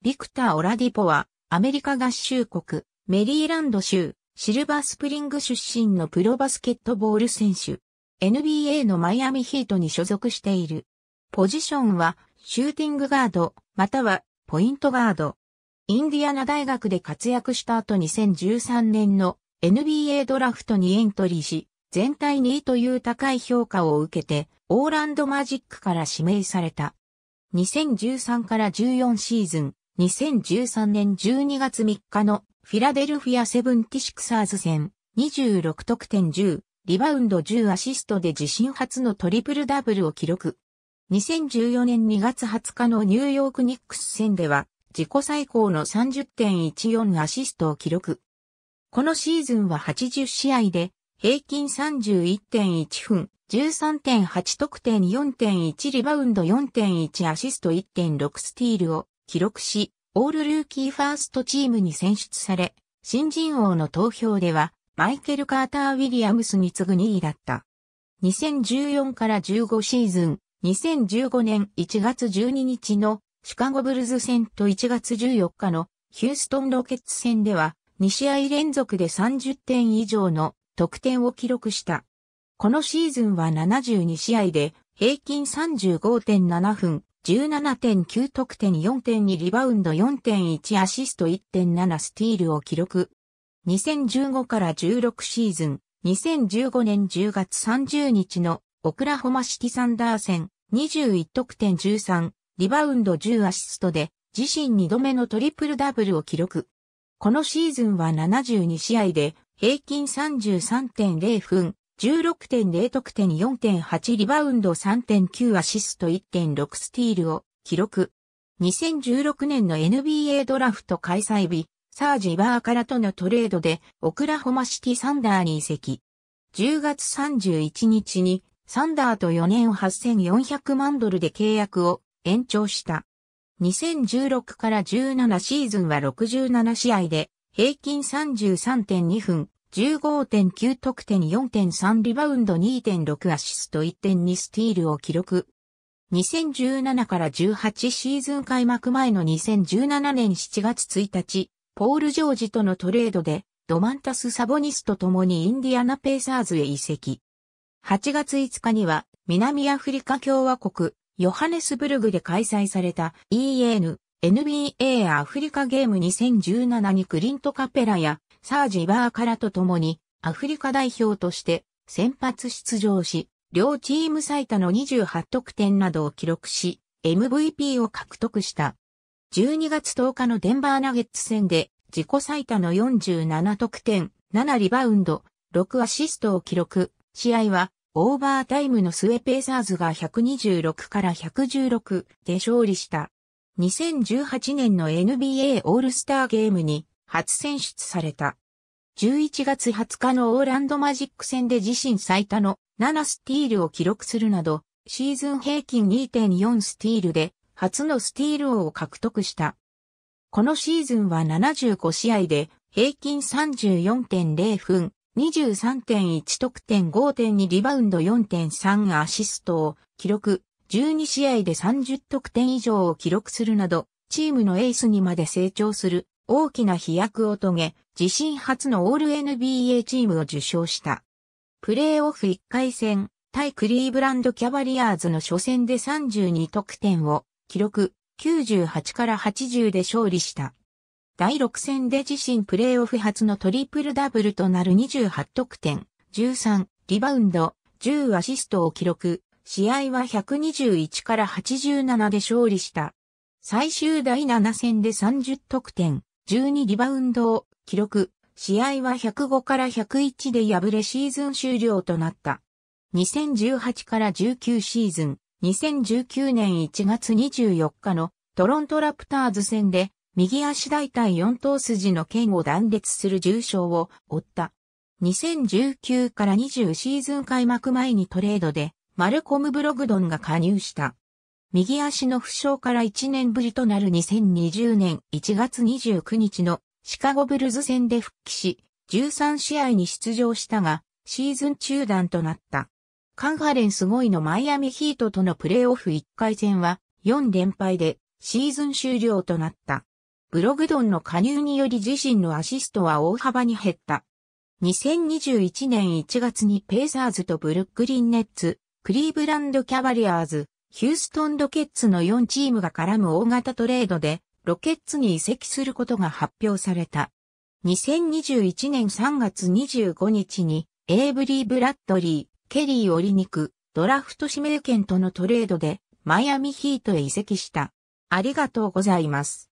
ビクター・オラディポは、アメリカ合衆国、メリーランド州、シルバースプリング出身のプロバスケットボール選手。NBA のマイアミヒートに所属している。ポジションは、シューティングガード、または、ポイントガード。インディアナ大学で活躍した後2013年の NBA ドラフトにエントリーし、全体2位という高い評価を受けて、オーランドマジックから指名された。2013から14シーズン、2013年12月3日のフィラデルフィアセブンティシクサーズ戦26得点10、リバウンド10アシストで自身初のトリプルダブルを記録。2014年2月20日のニューヨークニックス戦では自己最高の30.14アシストを記録。このシーズンは80試合で平均31.1分、13.8得点4.1リバウンド4.1アシスト1.6スティールを記録し、オールルーキーファーストチームに選出され、新人王の投票では、マイケル・カーター・ウィリアムスに次ぐ2位だった。2014から15シーズン、2015年1月12日のシカゴブルズ戦と1月14日のヒューストンロケッツ戦では、2試合連続で30点以上の得点を記録した。このシーズンは72試合で平均35.7分17.9得点4.2リバウンド4.1アシスト1.7スティールを記録。2015から16シーズン、2015年10月30日のオクラホマシティサンダー戦21得点13、リバウンド10アシストで自身2度目のトリプルダブルを記録。このシーズンは72試合で平均33.0分、16.0得点4.8リバウンド3.9アシスト1.6スティールを記録。2016年の NBA ドラフト開催日、サージ・バーカラとのトレードでオクラホマシティ・サンダーに移籍。10月31日にサンダーと4年8400万ドルで契約を延長した。2016から17シーズンは67試合で平均33.2分15.9得点4.3リバウンド2.6アシスト1.2スティールを記録。2017から18シーズン開幕前の2017年7月1日、ポール・ジョージとのトレードで、ドマンタス・サボニスと共にインディアナ・ペイサーズへ移籍。8月5日には、南アフリカ共和国、ヨハネスブルグで開催された EN、NBA アフリカゲーム2017にクリント・カペラやサージ・バーカラと共にアフリカ代表として先発出場し、両チーム最多の28得点などを記録し、MVP を獲得した。12月10日のデンバーナゲッツ戦で自己最多の47得点、7リバウンド、6アシストを記録。試合はオーバータイムのスェペーサーズが126から116で勝利した。2018年の NBA オールスターゲームに初選出された。11月20日のオーランドマジック戦で自身最多の7スティールを記録するなど、シーズン平均2.4スティールで初のスティール王を獲得した。このシーズンは75試合で平均34.0分、23.1得点5.2リバウンド4.3アシストを記録、12試合で30得点以上を記録するなど、チームのエースにまで成長する大きな飛躍を遂げ、自身初のオール NBA チームを受賞した。プレーオフ1回戦、対クリーブランドキャバリアーズの初戦で32得点を記録98から80で勝利した。第6戦で自身プレーオフ初のトリプルダブルとなる28得点、13リバウンド、10アシストを記録、試合は121から87で勝利した。最終第7戦で30得点、12リバウンドを記録、試合は105から101で敗れシーズン終了となった。2018から19シーズン、2019年1月24日のトロントラプターズ戦で右足大腿4頭筋の剣を断裂する重傷を負った。2019から20シーズン開幕前にトレードでマルコム・ブログドンが加入した。右足の負傷から1年ぶりとなる2020年1月29日のシカゴブルズ戦で復帰し、13試合に出場したが、シーズン中断となった。カンファレンス5位のマイアミヒートとのプレーオフ1回戦は4連敗でシーズン終了となった。ブログドンの加入により自身のアシストは大幅に減った。2021年1月にペイサーズとブルックリンネッツ、クリーブランドキャバリアーズ、ヒューストンロケッツの4チームが絡む大型トレードで、ロケッツに移籍することが発表された。2021年3月25日に、エイブリー・ブラッドリー、ケリー・オリニク、ドラフト指名権とのトレードで、マイアミヒートへ移籍した。ありがとうございます。